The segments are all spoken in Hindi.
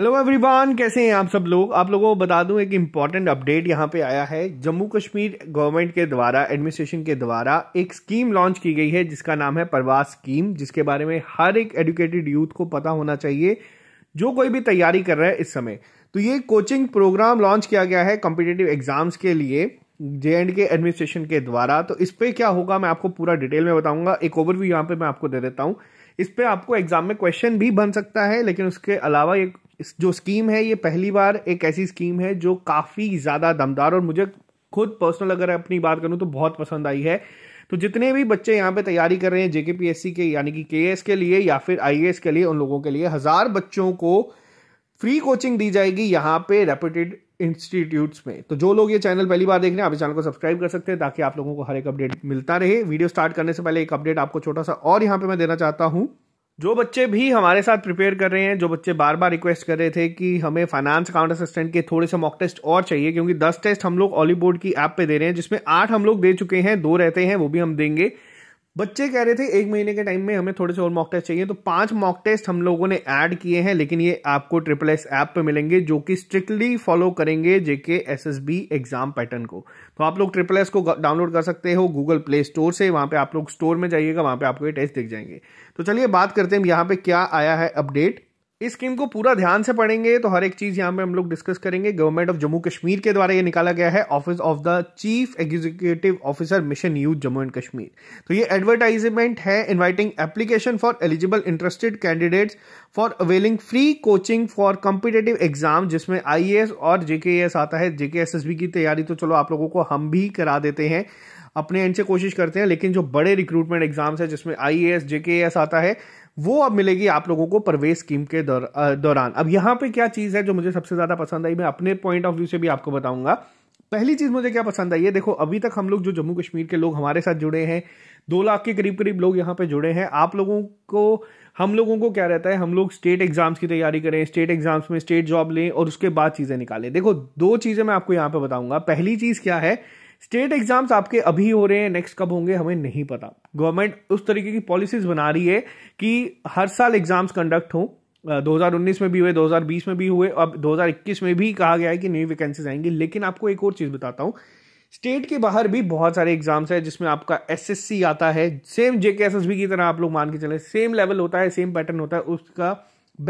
हेलो एवरीवन कैसे हैं आप सब लोग आप लोगों को बता दूं एक इम्पॉर्टेंट अपडेट यहां पे आया है जम्मू कश्मीर गवर्नमेंट के द्वारा एडमिनिस्ट्रेशन के द्वारा एक स्कीम लॉन्च की गई है जिसका नाम है प्रवास स्कीम जिसके बारे में हर एक एडुकेटेड यूथ को पता होना चाहिए जो कोई भी तैयारी कर रहा है इस समय तो ये कोचिंग प्रोग्राम लॉन्च किया गया है कॉम्पिटेटिव एग्जाम्स के लिए जे एंड के एडमिनिस्ट्रेशन के द्वारा तो इस पर क्या होगा मैं आपको पूरा डिटेल में बताऊंगा एक ओवरव्यू यहाँ पे मैं आपको दे देता हूँ इस पर आपको एग्जाम में क्वेश्चन भी बन सकता है लेकिन उसके अलावा ये जो स्कीम है ये पहली बार एक ऐसी स्कीम है जो काफ़ी ज़्यादा दमदार और मुझे खुद पर्सनल अगर अपनी बात करूँ तो बहुत पसंद आई है तो जितने भी बच्चे यहाँ पे तैयारी कर रहे हैं जेके पी एस सी के यानी कि के एस के लिए या फिर आई एस के लिए उन लोगों के लिए हज़ार बच्चों को फ्री कोचिंग दी जाएगी यहाँ पे रेपुटेड इंस्टीट्यूट्स में तो जो लोग ये चैनल पहली बार देख रहे हैं आप इस चैनल को सब्सक्राइब कर सकते हैं ताकि आप लोगों को हर एक अपडेट मिलता रहे वीडियो स्टार्ट करने से पहले एक अपडेट आपको छोटा सा और यहाँ पे मैं देना चाहता हूँ जो बच्चे भी हमारे साथ प्रिपेयर कर रहे हैं जो बच्चे बार बार रिक्वेस्ट कर रहे थे कि हमें फाइनेंस अकाउंट असिस्टेंट के थोड़े से मॉक टेस्ट और चाहिए क्योंकि दस टेस्ट हम लोग ऑली बोर्ड की ऐप पे दे रहे हैं जिसमें आठ हम लोग दे चुके हैं दो रहते हैं वो भी हम देंगे बच्चे कह रहे थे एक महीने के टाइम में हमें थोड़े से और मॉक टेस्ट चाहिए तो पांच मॉक टेस्ट हम लोगों ने ऐड किए हैं लेकिन ये आपको ट्रिपल एस ऐप पे मिलेंगे जो कि स्ट्रिक्टली फॉलो करेंगे JK S S B exam pattern को तो आप लोग ट्रिपल एस को डाउनलोड कर सकते हो गूगल प्ले स्टोर से वहां पे आप लोग स्टोर में जाइएगा वहां पे आपको ये टेस्ट दिख जाएंगे तो चलिए बात करते हैं यहाँ पे क्या आया है अपडेट इस स्कीम को पूरा ध्यान से पढ़ेंगे तो हर एक चीज यहाँ पे हम लोग डिस्कस करेंगे गवर्नमेंट ऑफ जम्मू कश्मीर के द्वारा ये निकाला गया है office of the chief executive officer mission youth Jammu and Kashmir तो ये एडवर्टाइजमेंट है inviting application for eligible interested candidates for availing free coaching for competitive exam जिसमें आई और जेके आता है जेके की तैयारी तो चलो आप लोगों को हम भी करा देते हैं अपने एंड से कोशिश करते हैं लेकिन जो बड़े रिक्रूटमेंट एग्जाम्स है जिसमें आई ए एस आता है वो अब मिलेगी आप लोगों को परवेज स्कीम के दौर, दौरान अब यहाँ पे क्या चीज़ है जो मुझे सबसे ज़्यादा पसंद आई मैं अपने पॉइंट ऑफ व्यू से भी आपको बताऊंगा पहली चीज़ मुझे क्या पसंद आई है देखो अभी तक हम लोग जो जम्मू कश्मीर के लोग हमारे साथ जुड़े हैं दो लाख के करीब करीब लोग यहाँ पे जुड़े हैं आप लोगों को हम लोगों को क्या रहता है हम लोग स्टेट एग्जाम्स की तैयारी करें स्टेट एग्जाम्स में स्टेट जॉब लें और उसके बाद चीज़ें निकालें देखो दो चीज़ें मैं आपको यहाँ पे बताऊंगा पहली चीज़ क्या है स्टेट एग्जाम्स आपके अभी हो रहे हैं नेक्स्ट कब होंगे हमें नहीं पता गवर्नमेंट उस तरीके की पॉलिसीज बना रही है कि हर साल एग्जाम्स कंडक्ट हों 2019 में भी हुए 2020 में भी हुए अब 2021 में भी कहा गया है कि न्यू वैकेंसीज आएंगी लेकिन आपको एक और चीज़ बताता हूँ स्टेट के बाहर भी बहुत सारे एग्जाम्स हैं जिसमें आपका एस आता है सेम जे की तरह आप लोग मान के चले सेम लेवल होता है सेम पैटर्न होता है उसका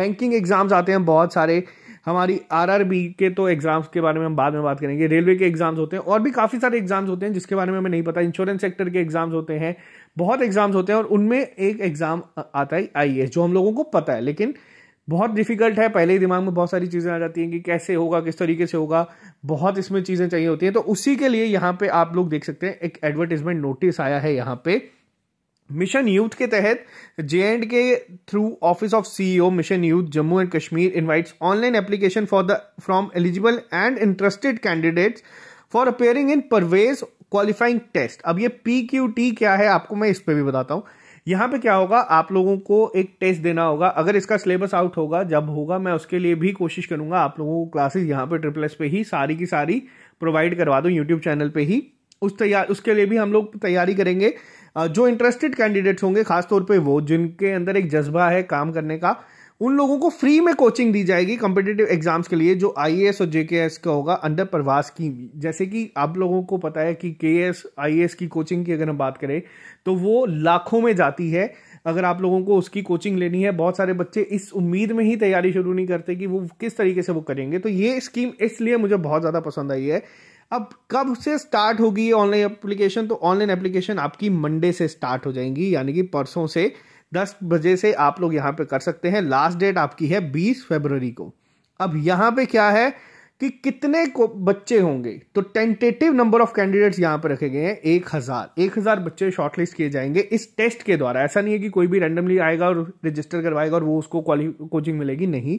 बैंकिंग एग्जाम्स आते हैं बहुत सारे हमारी आरआरबी के तो एग्जाम्स के बारे में हम बाद में बात करेंगे रेलवे के एग्जाम्स होते हैं और भी काफ़ी सारे एग्जाम्स होते हैं जिसके बारे में हमें नहीं पता इंश्योरेंस सेक्टर के एग्जाम्स होते हैं बहुत एग्जाम्स होते हैं और उनमें एक एग्जाम आता है आई जो हम लोगों को पता है लेकिन बहुत डिफिकल्ट है पहले ही दिमाग में बहुत सारी चीज़ें आ जाती हैं कि कैसे होगा किस तरीके से होगा बहुत इसमें चीज़ें चाहिए होती हैं तो उसी के लिए यहाँ पे आप लोग देख सकते हैं एक एडवर्टीजमेंट नोटिस आया है यहाँ पे मिशन यूथ के तहत J and K through office of CEO mission youth Jammu and Kashmir invites online application for the from eligible and interested candidates for appearing in परवेज क्वालिफाइंग टेस्ट अब ये पी क्यू टी क्या है आपको मैं इस पर भी बताता हूँ यहाँ पे क्या होगा आप लोगों को एक टेस्ट देना होगा अगर इसका सिलेबस आउट होगा जब होगा मैं उसके लिए भी कोशिश करूंगा आप लोगों को क्लासेस यहाँ पे ट्रिपल एस पे ही सारी की सारी प्रोवाइड करवा दूँ यूट्यूब चैनल पे ही उस तैयार उसके लिए भी हम लोग तैयारी करेंगे जो इंटरेस्टेड कैंडिडेट्स होंगे खासतौर पे वो जिनके अंदर एक जज्बा है काम करने का उन लोगों को फ्री में कोचिंग दी जाएगी कॉम्पिटेटिव एग्जाम्स के लिए जो आई और जे का होगा अंडर प्रवास स्कीम जैसे कि आप लोगों को पता है कि के एस की कोचिंग की अगर हम बात करें तो वो लाखों में जाती है अगर आप लोगों को उसकी कोचिंग लेनी है बहुत सारे बच्चे इस उम्मीद में ही तैयारी शुरू नहीं करते कि वो किस तरीके से वो करेंगे तो ये स्कीम इसलिए मुझे बहुत ज़्यादा पसंद आई है अब कब से स्टार्ट होगी ऑनलाइन एप्लीकेशन तो ऑनलाइन एप्लीकेशन आपकी मंडे से स्टार्ट हो जाएंगी यानी कि परसों से दस बजे से आप लोग यहाँ पे कर सकते हैं लास्ट डेट आपकी है बीस फेबररी को अब यहाँ पे क्या है कि कितने को बच्चे होंगे तो टेंटेटिव नंबर ऑफ कैंडिडेट्स यहाँ पर रखे गए हैं एक हज़ार एक हज़ार बच्चे शॉर्टलिस्ट किए जाएंगे इस टेस्ट के द्वारा ऐसा नहीं है कि कोई भी रैंडमली आएगा और रजिस्टर करवाएगा और वो उसको कोचिंग मिलेगी नहीं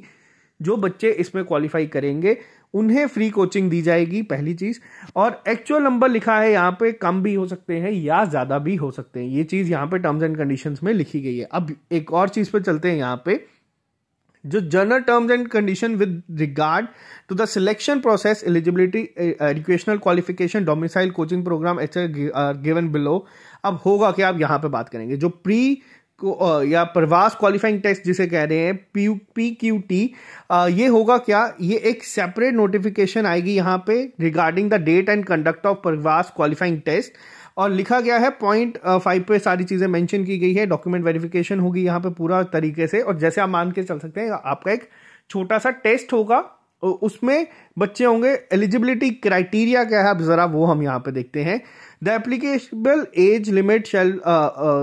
जो बच्चे इसमें क्वालिफाई करेंगे उन्हें फ्री कोचिंग दी जाएगी पहली चीज और एक्चुअल नंबर लिखा है यहाँ पे कम भी हो सकते हैं या ज्यादा भी हो सकते हैं ये चीज यहाँ पे टर्म्स एंड कंडीशन में लिखी गई है अब एक और चीज पे चलते हैं यहाँ पे जो general terms and condition with regard to the selection process eligibility educational qualification domicile coaching programme एच गिवन बिलो अब होगा क्या आप यहाँ पे बात करेंगे जो प्री या प्रवास क्वालिफाइंग टेस्ट जिसे कह रहे हैं पी पी क्यू टी ये होगा क्या ये एक सेपरेट नोटिफिकेशन आएगी यहाँ पे regarding the date and conduct of प्रवास क्वालिफाइंग टेस्ट और लिखा गया है पॉइंट फाइव पे सारी चीज़ें मेंशन की गई है डॉक्यूमेंट वेरिफिकेशन होगी यहाँ पे पूरा तरीके से और जैसे आप मान के चल सकते हैं आपका एक छोटा सा टेस्ट होगा उसमें बच्चे होंगे एलिजिबिलिटी क्राइटेरिया क्या है अब ज़रा वो हम यहाँ पे देखते हैं the applicable age limit shall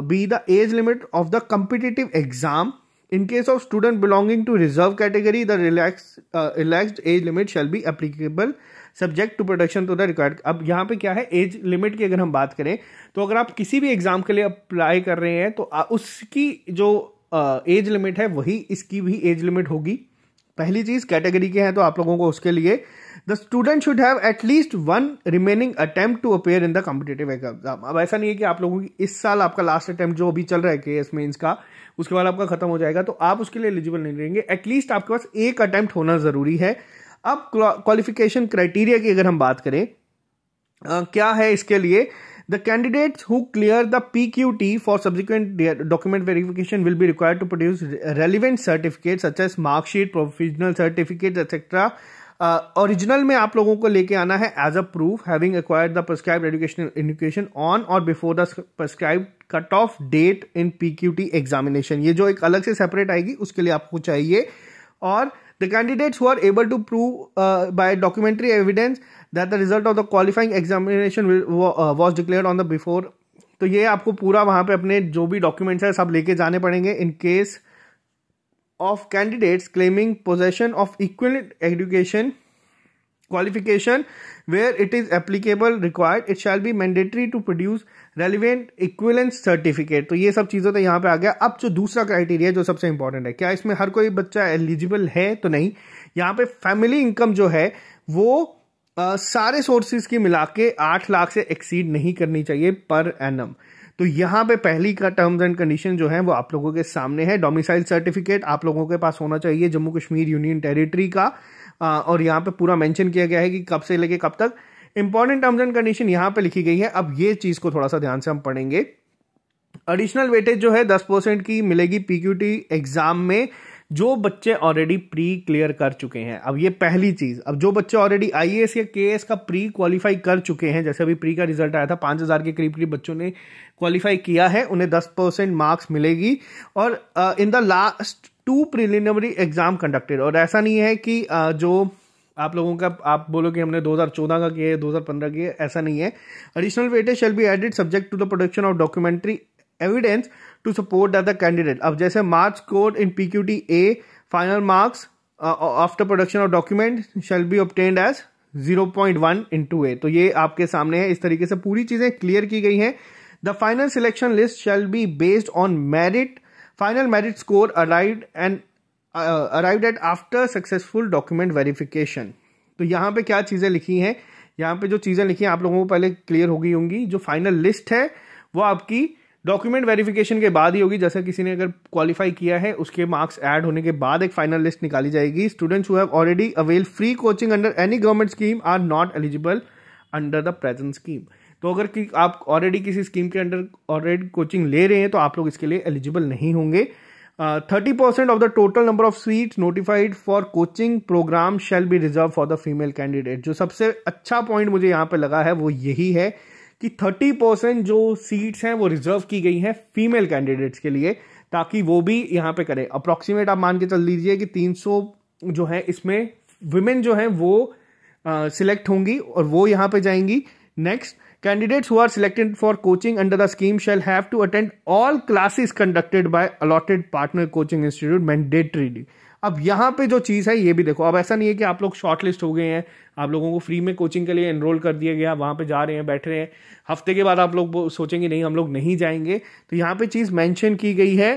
be the age limit of the competitive exam in case of student belonging to reserve category the relax relaxed age limit shall be applicable subject to production to the required अब यहाँ पे क्या है एज लिमिट की अगर हम बात करें तो अगर आप किसी भी एग्जाम के लिए अप्लाई कर रहे हैं तो उसकी जो एज uh, लिमिट है वही इसकी भी एज लिमिट होगी पहली चीज कैटेगरी के हैं तो आप लोगों को उसके लिए uh, the student should have at least one remaining attempt to appear in the competitive exam अब ऐसा नहीं है कि आप लोगों की इस साल आपका लास्ट अटेम्प्ट जो अभी चल रहा है के एस मेन्स का उसके बाद आपका खत्म हो जाएगा तो आप उसके लिए एलिजिबल नहीं रहेंगे एटलीस्ट आपके पास एक अटेम्प्ट होना जरूरी है अब क्वालिफिकेशन क्राइटेरिया की अगर हम बात करें आ, क्या है इसके लिए the candidates who clear the P Q T for subsequent document verification will be required to produce relevant certificate such marksheet professional certificate etcetera original में आप लोगों को लेके आना है as a proof having acquired the prescribed educational education on और before the prescribed cut off date in PQT examination ये जो एक अलग से सेपरेट आएगी उसके लिए आपको चाहिए और the candidates who are able to prove by documentary evidence that the result of the qualifying examination was will, on the before तो ये आपको पूरा वहाँ पे अपने जो भी डॉक्यूमेंट्स हैं सब लेके जाने पड़ेंगे in case of candidates claiming possession of equivalent education qualification where it is applicable required it shall be mandatory to produce relevant equivalence certificate तो ये सब चीज़ें तो यहाँ पे आ गया अब जो दूसरा क्राइटेरिया जो सबसे इंपॉर्टेंट है क्या इसमें हर कोई बच्चा एलिजिबल है तो नहीं यहाँ पे फैमिली इनकम जो है वो आ, सारे सोर्सेज की मिला के आठ लाख से एक्सीड नहीं करनी चाहिए पर एनम तो यहां पे पहली का टर्म्स एंड कंडीशन जो है वो आप लोगों के सामने है डोमिसाइल सर्टिफिकेट आप लोगों के पास होना चाहिए जम्मू कश्मीर यूनियन टेरिटरी का आ, और यहां पे पूरा मेंशन किया गया है कि कब से लेके कब तक इंपॉर्टेंट टर्म्स एंड कंडीशन यहां पर लिखी गई है अब ये चीज को थोड़ा सा ध्यान से हम पढ़ेंगे एडिशनल वेटेज जो है दस परसेंट की मिलेगी पीक्यूटी एग्जाम में जो बच्चे ऑलरेडी प्री क्लियर कर चुके हैं अब ये पहली चीज़ अब जो बच्चे ऑलरेडी आई या के का प्री क्वालिफाई कर चुके हैं जैसे अभी प्री का रिजल्ट आया था पांच हज़ार के करीब करीब बच्चों ने क्वालिफाई किया है उन्हें दस परसेंट मार्क्स मिलेगी और in the last two preliminary exam conducted और ऐसा नहीं है कि uh, जो आप लोगों का आप बोलो कि हमने 2014 का किया है 2015 किया ऐसा नहीं है additional weightage shall be added subject to the production of documentary evidence to support that the candidate अब जैसे marks scored in P Q T a final marks after production of document shall be obtained as zero point one in to a तो ये आपके सामने है इस तरीके से पूरी चीज़ें क्लियर की गई हैं the final selection list shall be based on merit final merit score arrived and arrived at after successful document verification तो यहाँ पे क्या चीज़ें लिखी हैं यहाँ पे जो चीज़ें लिखी हैं आप लोगों को पहले क्लियर हो गई होंगी जो फाइनल लिस्ट है वो आपकी डॉक्यूमेंट वेरिफिकेशन के बाद ही होगी जैसा किसी ने अगर क्वालिफाई किया है उसके मार्क्स ऐड होने के बाद एक फाइनल लिस्ट निकाली जाएगी students have already avail free coaching under any government scheme are not eligible under the present scheme तो अगर कि आप ऑलरेडी किसी स्कीम के अंडर ऑलरेडी कोचिंग ले रहे हैं तो आप लोग इसके लिए एलिजिबल नहीं होंगे thirty percent of the total number of seat notified for coaching programme shall be reserve for the female candidate जो सबसे अच्छा पॉइंट मुझे यहाँ पे लगा है वो यही है कि थर्टी परसेंट जो सीट्स हैं वो रिजर्व की गई हैं फीमेल कैंडिडेट्स के लिए ताकि वो भी यहाँ पे करें अप्रॉक्सीमेट आप मान के चल लीजिए कि तीन सौ जो है इसमें वुमेन जो है वो सिलेक्ट होंगी और वो यहाँ पे जाएंगी next candidates who are selected for coaching under the scheme shall have to attend all classes conducted by allotted partner coaching institute mandatory अब यहाँ पे जो चीज़ है ये भी देखो अब ऐसा नहीं है कि आप लोग शॉर्ट लिस्ट हो गए हैं आप लोगों को फ्री में कोचिंग के लिए एनरोल कर दिया गया वहाँ पे जा रहे हैं बैठ रहे हैं हफ्ते के बाद आप लोग सोचेंगे नहीं हम लोग नहीं जाएंगे तो यहाँ पे चीज़ मैंशन की गई है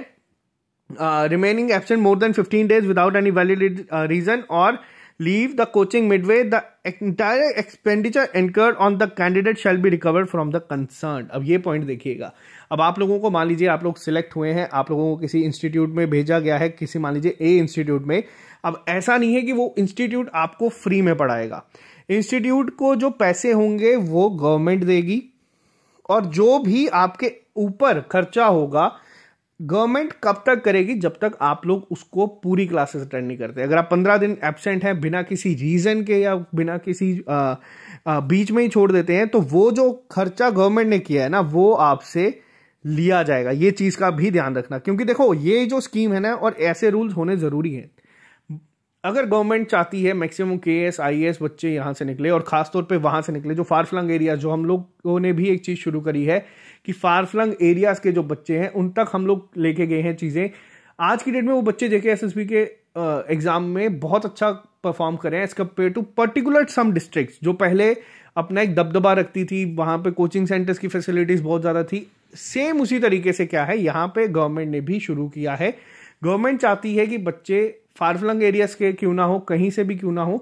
remaining absent more than fifteen days without any valid reason और leave the coaching midway, the entire expenditure incurred on the candidate shall be recovered from the concerned. अब ये पॉइंट देखिएगा अब आप लोगों को मान लीजिए आप लोग सिलेक्ट हुए हैं आप लोगों को किसी इंस्टीट्यूट में भेजा गया है किसी मान लीजिए ए इंस्टीट्यूट में अब ऐसा नहीं है कि वो इंस्टीट्यूट आपको फ्री में पढ़ाएगा इंस्टीट्यूट को जो पैसे होंगे वो गवर्नमेंट देगी और जो भी आपके ऊपर खर्चा होगा गवर्नमेंट कब तक करेगी जब तक आप लोग उसको पूरी क्लासेस अटेंड नहीं करते अगर आप पंद्रह दिन एबसेंट हैं बिना किसी रीज़न के या बिना किसी आ, आ, बीच में ही छोड़ देते हैं तो वो जो खर्चा गवर्नमेंट ने किया है ना वो आपसे लिया जाएगा ये चीज़ का भी ध्यान रखना क्योंकि देखो ये जो स्कीम है ना और ऐसे रूल्स होने ज़रूरी हैं अगर गवर्नमेंट चाहती है मैक्सिमम के एस आई एस बच्चे यहाँ से निकले और ख़ासतौर पे वहाँ से निकले जो फार फ्लंग एरिया जो हम लोगों ने भी एक चीज़ शुरू करी है कि फार फ्लंग एरियाज़ के जो बच्चे हैं उन तक हम लोग लेके गए हैं चीज़ें आज की डेट में वो बच्चे जेके एस के एग्ज़ाम में बहुत अच्छा परफॉर्म करें as compare to particular some district जो पहले अपना एक दबदबा रखती थी वहाँ पे कोचिंग सेंटर्स की फैसिलिटीज़ बहुत ज़्यादा थी सेम उसी तरीके से क्या है यहाँ पे गवर्नमेंट ने भी शुरू किया है गवर्नमेंट चाहती है कि बच्चे फारफ्लंग एरियाज के क्यों ना हो कहीं से भी क्यों ना हो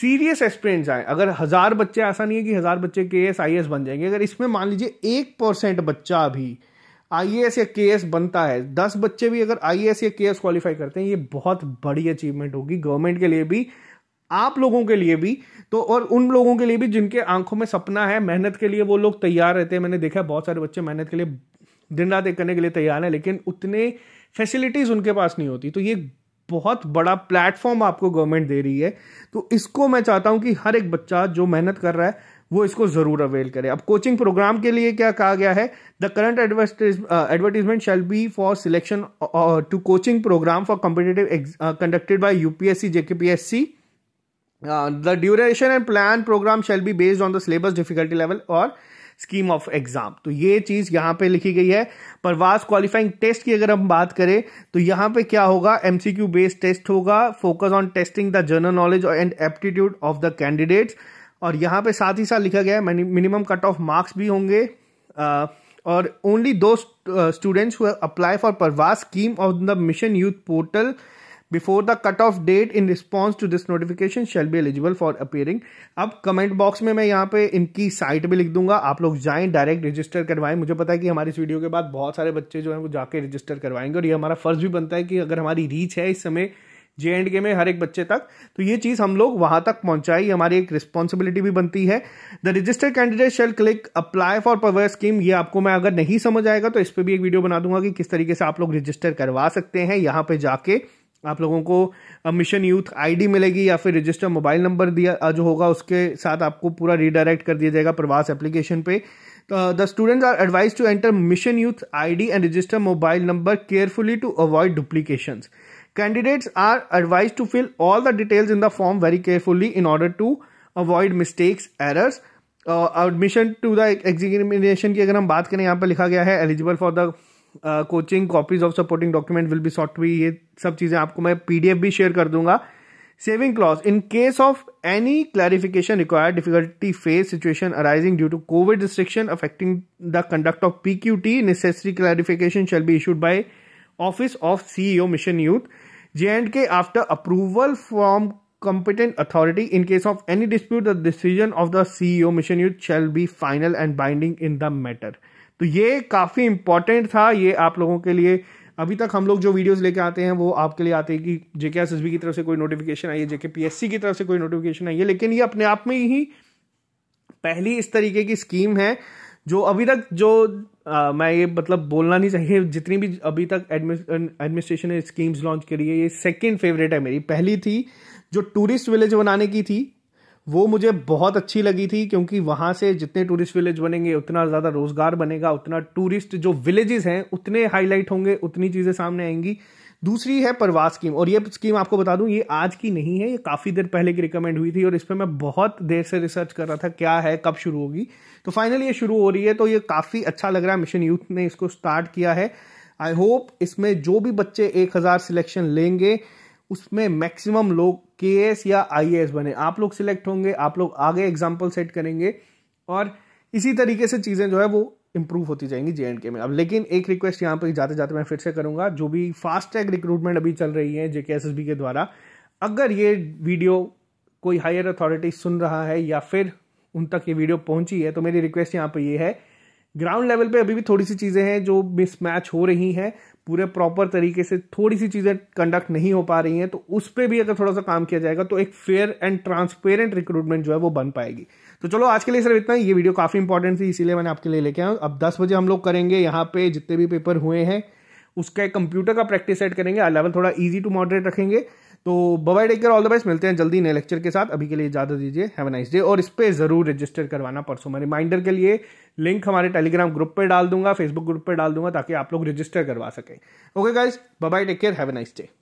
सीरियस एस्पिरेंट्स आए अगर हज़ार बच्चे ऐसा नहीं है कि हज़ार बच्चे के एस आई एस बन जाएंगे अगर इसमें मान लीजिए एक परसेंट बच्चा भी आई एस या के एस बनता है दस बच्चे भी अगर आई एस या के एस क्वालिफाई करते हैं ये बहुत बड़ी अचीवमेंट होगी गवर्नमेंट के लिए भी आप लोगों के लिए भी तो और उन लोगों के लिए भी जिनके आंखों में सपना है मेहनत के लिए वो लोग तैयार रहते हैं मैंने देखा बहुत सारे बच्चे मेहनत के लिए दिन रात एक करने के लिए तैयार हैं लेकिन उतने फैसिलिटीज़ उनके पास नहीं होती तो ये बहुत बड़ा प्लेटफॉर्म आपको गवर्नमेंट दे रही है तो इसको मैं चाहता हूं कि हर एक बच्चा जो मेहनत कर रहा है वो इसको जरूर अवेल करे अब कोचिंग प्रोग्राम के लिए क्या कहा गया है the current advertise advertisement shall be for selection to coaching programme for competitive conducted by UPSC JKPSC the duration and plan programme shall be based on the syllabus difficulty level और uh, स्कीम ऑफ एग्जाम तो ये चीज यहां पे लिखी गई है वास क्वालिफाइंग टेस्ट की अगर हम बात करें तो यहां पे क्या होगा एमसीक्यू बेस्ड टेस्ट होगा focus on testing the general knowledge and aptitude of the candidates और यहाँ पे साथ ही साथ लिखा गया है मिनिमम कट ऑफ मार्क्स भी होंगे आ, और only those students who apply for Parvaaz scheme of the mission youth portal before the cut off date in response to this notification shall be eligible for appearing अब कमेंट बॉक्स में मैं यहाँ पे इनकी साइट भी लिख दूंगा आप लोग जाएं डायरेक्ट रजिस्टर करवाएं मुझे पता है कि हमारी इस वीडियो के बाद बहुत सारे बच्चे जो हैं वो जाके रजिस्टर करवाएंगे और ये हमारा फर्ज भी बनता है कि अगर हमारी रीच है इस समय जे एंड के में हर एक बच्चे तक तो ये चीज़ हम लोग वहाँ तक पहुँचाई हमारी एक रिस्पॉन्सिबिलिटी भी बनती है the register candidate shall click apply for Parvaaz scheme ये आपको मैं अगर नहीं समझ आएगा तो इस पर भी एक वीडियो बना दूंगा कि किस तरीके से आप लोग रजिस्टर करवा सकते हैं यहाँ पे जाके आप लोगों को मिशन यूथ आईडी मिलेगी या फिर रजिस्टर मोबाइल नंबर दिया जो होगा उसके साथ आपको पूरा रीडायरेक्ट कर दिया जाएगा प्रवास एप्लीकेशन पे the students are advise to enter mission youth ID and register mobile number carefully to avoid duplication candidates are advise to fill all the details in the form very carefully in order to avoid mistakes errors admission to the examination की अगर हम बात करें यहाँ पर लिखा गया है eligible for the coaching copies of supporting document will be sought ये सब चीज़ें आपको मैं पीडीएफ भी शेयर कर दूंगा saving clause in case of any clarification required difficulty face situation arising due to covid restriction affecting the conduct of P Q T necessary clarification shall be issued by office of CEO mission youth J and K after approval from competent authority in case of any dispute the decision of the ceo mission youth shall be final and binding in the matter तो ये काफ़ी इंपॉर्टेंट था ये आप लोगों के लिए अभी तक हम लोग जो वीडियोस लेके आते हैं वो आपके लिए आते हैं कि जेके एस की तरफ से कोई नोटिफिकेशन आई है जेके पी की तरफ से कोई नोटिफिकेशन आई है लेकिन ये अपने आप में ही पहली इस तरीके की स्कीम है जो अभी तक जो आ, मैं ये मतलब बोलना नहीं चाहिए जितनी भी अभी तक एडमिनिस्ट्रेशन ने स्कीम्स लॉन्च करी है ये सेकंड फेवरेट है मेरी पहली थी जो टूरिस्ट विलेज बनाने की थी वो मुझे बहुत अच्छी लगी थी क्योंकि वहाँ से जितने टूरिस्ट विलेज बनेंगे उतना ज़्यादा रोज़गार बनेगा उतना टूरिस्ट जो विलेजेस हैं उतने हाईलाइट होंगे उतनी चीज़ें सामने आएंगी दूसरी है प्रवास स्कीम और ये स्कीम आपको बता दूं ये आज की नहीं है ये काफ़ी देर पहले की रिकमेंड हुई थी और इस पर मैं बहुत देर से रिसर्च कर रहा था क्या है कब शुरू होगी तो फाइनली ये शुरू हो रही है तो ये काफ़ी अच्छा लग रहा है मिशन यूथ ने इसको स्टार्ट किया है आई होप इसमें जो भी बच्चे एक हज़ार सिलेक्शन लेंगे उसमें मैक्सिमम लोग के या आई बने आप लोग सिलेक्ट होंगे आप लोग आगे एग्जाम्पल सेट करेंगे और इसी तरीके से चीज़ें जो है वो इंप्रूव होती जाएंगी जे के में अब लेकिन एक रिक्वेस्ट यहाँ पर जाते जाते मैं फिर से करूँगा जो भी फास्ट ट्रैक रिक्रूटमेंट अभी चल रही है जे के द्वारा अगर ये वीडियो कोई हायर अथॉरिटी सुन रहा है या फिर उन तक ये वीडियो पहुंची है तो मेरी रिक्वेस्ट यहाँ पर ये है ग्राउंड लेवल पे अभी भी थोड़ी सी चीज़ें हैं जो मिसमैच हो रही हैं पूरे प्रॉपर तरीके से थोड़ी सी चीज़ें कंडक्ट नहीं हो पा रही हैं तो उस पर भी अगर थोड़ा सा काम किया जाएगा तो एक फेयर एंड ट्रांसपेरेंट रिक्रूटमेंट जो है वो बन पाएगी तो चलो आज के लिए सिर्फ इतना ही ये वीडियो काफ़ी इंपॉर्टेंट थी इसीलिए मैंने आपके लिए लेके आया अब दस बजे हम लोग करेंगे यहाँ पे जितने भी पेपर हुए हैं उसका एक कंप्यूटर का प्रैक्टिस सेट करेंगे लेवल थोड़ा ईजी टू मॉडरेट रखेंगे तो bye bye take all the best मिलते हैं जल्दी नए लेक्चर के साथ अभी के लिए इजाजत दीजिए हैव नाइस डे और इस पर ज़रूर रजिस्टर करवाना परसों में रिमाइंडर के लिए लिंक हमारे टेलीग्राम ग्रुप पे डाल दूंगा फेसबुक ग्रुप पे डाल दूंगा ताकि आप लोग रजिस्टर करवा सकें okay guys bye take care have a nice day